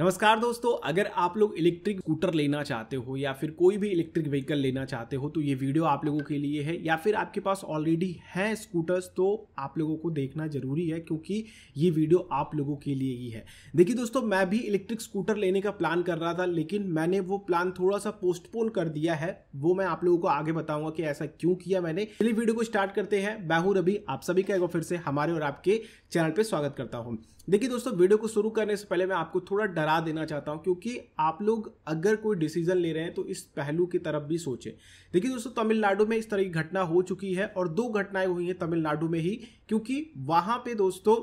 नमस्कार दोस्तों अगर आप लोग इलेक्ट्रिक स्कूटर लेना चाहते हो या फिर कोई भी इलेक्ट्रिक व्हीकल लेना चाहते हो तो ये वीडियो आप लोगों के लिए है या फिर आपके पास ऑलरेडी है स्कूटर्स तो आप लोगों को देखना जरूरी है क्योंकि ये वीडियो आप लोगों के लिए ही है देखिए दोस्तों मैं भी इलेक्ट्रिक स्कूटर लेने का प्लान कर रहा था लेकिन मैंने वो प्लान थोड़ा सा पोस्टपोन कर दिया है वो मैं आप लोगों को आगे बताऊंगा कि ऐसा क्यों किया मैंने चलिए वीडियो को स्टार्ट करते हैं मैं हूं रवि आप सभी का एक बार फिर से हमारे और आपके चैनल पर स्वागत करता हूँ देखिए दोस्तों वीडियो को शुरू करने से पहले मैं आपको थोड़ा सलाह देना चाहता हूँ क्योंकि आप लोग अगर कोई डिसीजन ले रहे हैं तो इस पहलू की तरफ भी सोचें देखिए दोस्तों तमिलनाडु में इस तरह की घटना हो चुकी है और दो घटनाएं हुई हैं तमिलनाडु में ही क्योंकि वहाँ पे दोस्तों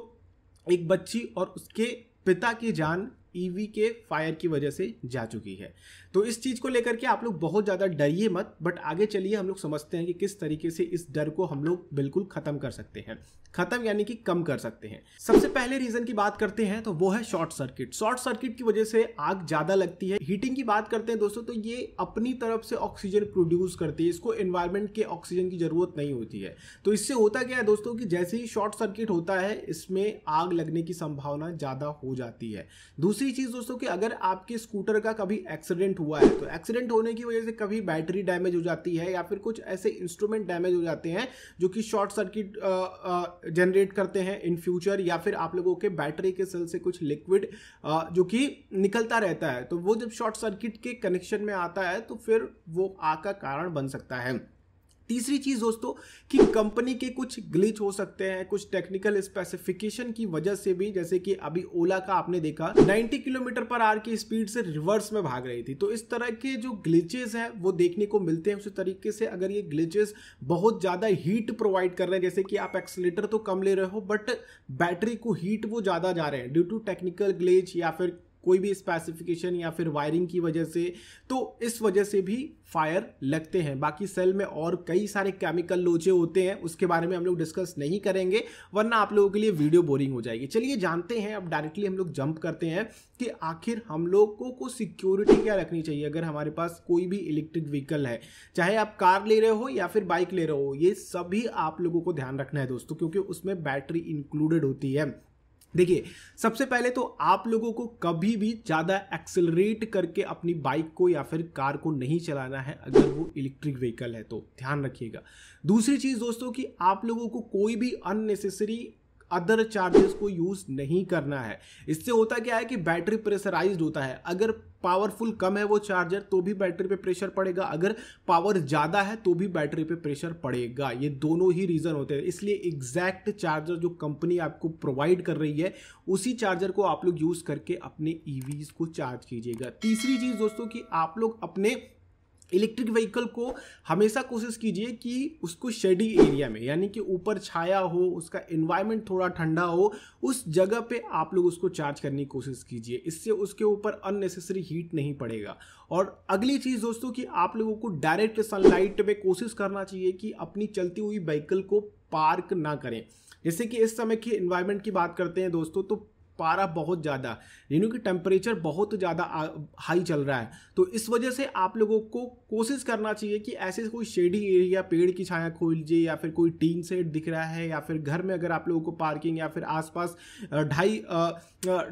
एक बच्ची और उसके पिता की जान ईवी e के फायर की वजह से जा चुकी है तो इस चीज़ को लेकर के आप लोग बहुत ज़्यादा डरिए मत बट आगे चलिए हम लोग समझते हैं कि किस तरीके से इस डर को हम लोग बिल्कुल ख़त्म कर सकते हैं ख़त्म यानी कि कम कर सकते हैं सबसे पहले रीज़न की बात करते हैं तो वो है शॉर्ट सर्किट शॉर्ट सर्किट की वजह से आग ज़्यादा लगती है हीटिंग की बात करते हैं दोस्तों तो ये अपनी तरफ से ऑक्सीजन प्रोड्यूस करती है इसको एनवायरमेंट के ऑक्सीजन की ज़रूरत नहीं होती है तो इससे होता क्या है दोस्तों कि जैसे ही शॉर्ट सर्किट होता है इसमें आग लगने की संभावना ज़्यादा हो जाती है दूसरी चीज़ दोस्तों कि अगर आपके स्कूटर का कभी एक्सीडेंट हुआ हुआ है तो एक्सीडेंट होने की वजह से कभी बैटरी डैमेज हो जाती है या फिर कुछ ऐसे इंस्ट्रूमेंट डैमेज हो जाते हैं जो कि शॉर्ट सर्किट जनरेट करते हैं इन फ्यूचर या फिर आप लोगों के बैटरी के सेल से कुछ लिक्विड जो कि निकलता रहता है तो वो जब शॉर्ट सर्किट के कनेक्शन में आता है तो फिर वो आका का कारण बन सकता है तीसरी चीज़ दोस्तों कि कंपनी के कुछ ग्लिच हो सकते हैं कुछ टेक्निकल स्पेसिफिकेशन की वजह से भी जैसे कि अभी ओला का आपने देखा 90 किलोमीटर पर आर की स्पीड से रिवर्स में भाग रही थी तो इस तरह के जो ग्लिचेस हैं वो देखने को मिलते हैं उसी तरीके से अगर ये ग्लिचेस बहुत ज़्यादा हीट प्रोवाइड कर रहे हैं जैसे कि आप एक्सलेटर तो कम ले रहे हो बट बैटरी को हीट वो ज़्यादा जा रहे हैं ड्यू टू टेक्निकल ग्लिच या फिर कोई भी स्पेसिफिकेशन या फिर वायरिंग की वजह से तो इस वजह से भी फायर लगते हैं बाकी सेल में और कई सारे केमिकल लोचे होते हैं उसके बारे में हम लोग डिस्कस नहीं करेंगे वरना आप लोगों के लिए वीडियो बोरिंग हो जाएगी चलिए जानते हैं अब डायरेक्टली हम लोग जंप करते हैं कि आखिर हम लोगों को सिक्योरिटी क्या रखनी चाहिए अगर हमारे पास कोई भी इलेक्ट्रिक व्हीकल है चाहे आप कार ले रहे हो या फिर बाइक ले रहे हो ये सभी आप लोगों को ध्यान रखना है दोस्तों क्योंकि उसमें बैटरी इंक्लूडेड होती है देखिए सबसे पहले तो आप लोगों को कभी भी ज़्यादा एक्सेलरेट करके अपनी बाइक को या फिर कार को नहीं चलाना है अगर वो इलेक्ट्रिक व्हीकल है तो ध्यान रखिएगा दूसरी चीज़ दोस्तों कि आप लोगों को कोई भी अननेसेसरी अदर चार्जेस को यूज़ नहीं करना है इससे होता क्या है कि बैटरी प्रेशराइज होता है अगर पावरफुल कम है वो चार्जर तो भी बैटरी पे प्रेशर पड़ेगा अगर पावर ज़्यादा है तो भी बैटरी पे प्रेशर पड़ेगा ये दोनों ही रीज़न होते हैं इसलिए एग्जैक्ट चार्जर जो कंपनी आपको प्रोवाइड कर रही है उसी चार्जर को आप लोग यूज़ करके अपने ई e को चार्ज कीजिएगा तीसरी चीज़ दोस्तों कि आप लोग अपने इलेक्ट्रिक व्हीकल को हमेशा कोशिश कीजिए कि उसको शेडी एरिया में यानी कि ऊपर छाया हो उसका एनवायरनमेंट थोड़ा ठंडा हो उस जगह पे आप लोग उसको चार्ज करने की कोशिश कीजिए इससे उसके ऊपर अननेसेसरी हीट नहीं पड़ेगा और अगली चीज़ दोस्तों कि आप लोगों को डायरेक्ट सनलाइट में कोशिश करना चाहिए कि अपनी चलती हुई व्हीकल को पार्क ना करें जैसे कि इस समय के इन्वायरमेंट की बात करते हैं दोस्तों तो पारा बहुत ज़्यादा यानी कि टेम्परेचर बहुत ज़्यादा हाई चल रहा है तो इस वजह से आप लोगों को कोशिश करना चाहिए कि ऐसे कोई शेडी एरिया पेड़ की छाया खोल लीजिए या फिर कोई टीन सेट दिख रहा है या फिर घर में अगर आप लोगों को पार्किंग या फिर आसपास ढाई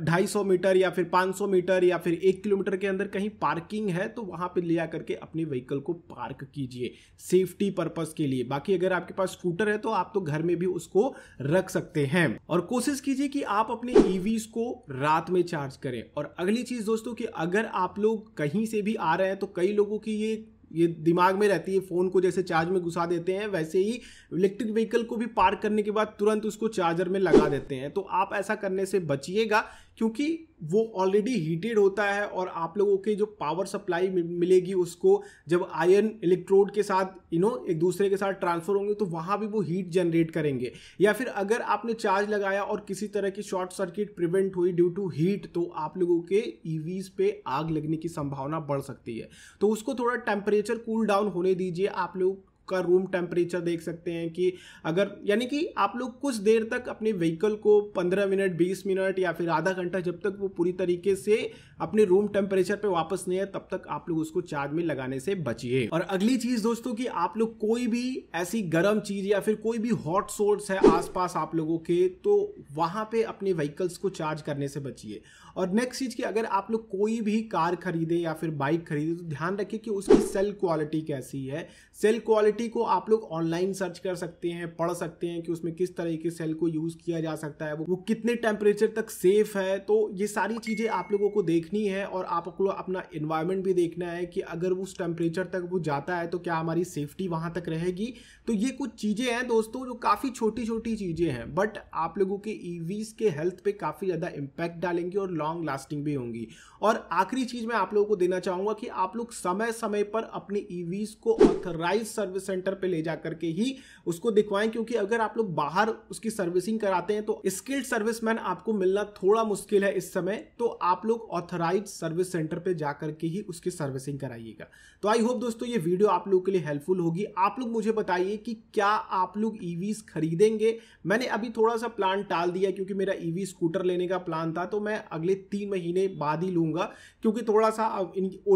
ढाई सौ मीटर या फिर पाँच सौ मीटर या फिर एक किलोमीटर के अंदर कहीं पार्किंग है तो वहाँ पर ले जा करके अपने व्हीकल को पार्क कीजिए सेफ्टी पर्पज़ के लिए बाकी अगर आपके पास स्कूटर है तो आप तो घर में भी उसको रख सकते हैं और कोशिश कीजिए कि आप अपने ई e चीज़ को रात में चार्ज करें और अगली चीज़ दोस्तों कि अगर आप लोग कहीं से भी आ रहे हैं तो कई लोगों की ये ये दिमाग में रहती है फ़ोन को जैसे चार्ज में घुसा देते हैं वैसे ही इलेक्ट्रिक व्हीकल को भी पार्क करने के बाद तुरंत उसको चार्जर में लगा देते हैं तो आप ऐसा करने से बचिएगा क्योंकि वो ऑलरेडी हीटेड होता है और आप लोगों के जो पावर सप्लाई मिलेगी उसको जब आयरन इलेक्ट्रोड के साथ यू नो एक दूसरे के साथ ट्रांसफर होंगे तो वहाँ भी वो हीट जनरेट करेंगे या फिर अगर आपने चार्ज लगाया और किसी तरह की शॉर्ट सर्किट प्रिवेंट हुई ड्यू टू हीट तो आप लोगों के ईवीज e पे आग लगने की संभावना बढ़ सकती है तो उसको थोड़ा टेम्परेचर कूल डाउन होने दीजिए आप लोग का रूम टेम्परेचर देख सकते हैं कि अगर यानी कि आप लोग कुछ देर तक अपने व्हीकल को 15 मिनट 20 मिनट या फिर आधा घंटा जब तक वो पूरी तरीके से अपने रूम टेम्परेचर पे वापस नहीं है तब तक आप लोग उसको चार्ज में लगाने से बचिए और अगली चीज दोस्तों कि आप लोग कोई भी ऐसी गर्म चीज या फिर कोई भी हॉट सोर्स है आसपास आप लोगों के तो वहां पे अपने व्हीकल्स को चार्ज करने से बचिए और नेक्स्ट चीज की अगर आप लोग कोई भी कार खरीदे या फिर बाइक खरीदे तो ध्यान रखिए कि उसकी सेल क्वालिटी कैसी है सेल क्वालिटी क्वालिटी को आप लोग ऑनलाइन सर्च कर सकते हैं पढ़ सकते हैं कि उसमें किस तरह के सेल को यूज़ किया जा सकता है वो कितने टेम्परेचर तक सेफ है तो ये सारी चीज़ें आप लोगों को देखनी है और आप लोग अपना इन्वायरमेंट भी देखना है कि अगर उस टेम्परेचर तक वो जाता है तो क्या हमारी सेफ्टी वहां तक रहेगी तो ये कुछ चीज़ें हैं दोस्तों जो काफ़ी छोटी छोटी चीज़ें हैं बट आप लोगों के ईवीज e के हेल्थ पे काफ़ी ज़्यादा इंपैक्ट डालेंगी और लॉन्ग लास्टिंग भी होंगी और आखिरी चीज़ मैं आप लोगों को देना चाहूंगा कि आप लोग समय समय पर अपने ईवीज e को ऑथराइज सर्विस सेंटर पे ले जा करके ही उसको दिखवाएं क्योंकि अगर आप लोग बाहर उसकी सर्विसिंग कराते हैं तो स्किल्ड सर्विसमैन आपको मिलना थोड़ा मुश्किल है इस समय तो आप लोग ऑथराइज सर्विस सेंटर पर जा करके ही उसकी सर्विसिंग कराइएगा तो आई होप दोस्तों ये वीडियो आप लोग के लिए हेल्पफुल होगी आप लोग मुझे बताइए कि क्या आप लोग ईवीज e खरीदेंगे मैंने अभी थोड़ा सा प्लान टाल दिया क्योंकि मेरा ईवी e स्कूटर लेने का प्लान था तो मैं अगले तीन महीने बाद ही लूंगा क्योंकि थोड़ा सा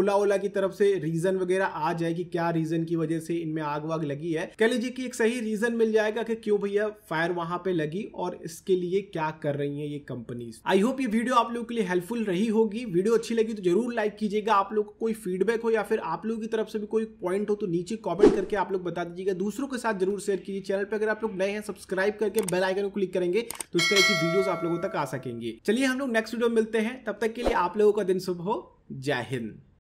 ओला ओला की तरफ से रीज़न वगैरह आ जाए कि क्या रीज़न की वजह से इनमें आ आग वाग लगी है कह लीजिए कि एक सही रीजन मिल जाएगा कि क्यों भैया फायर वहां पे लगी और इसके लिए क्या कर रही है ये कंपनीज आई होप ये वीडियो आप लोगों के लिए हेल्पफुल रही होगी वीडियो अच्छी लगी तो जरूर लाइक कीजिएगा आप लोग कोई फीडबैक हो या फिर आप लोगों की तरफ से भी कोई पॉइंट हो तो नीचे कॉमेंट करके आप लोग बता दीजिएगा दूसरों के साथ जरूर शेयर कीजिए चैनल पर अगर आप लोग नए हैं सब्सक्राइब करके बेल आइकन को क्लिक करेंगे तो इस तरह की वीडियोस आप लोगों तक आ सकेंगे चलिए हम लोग नेक्स्ट वीडियो मिलते हैं तब तक के लिए आप लोगों का दिन शुभ हो जय हिंद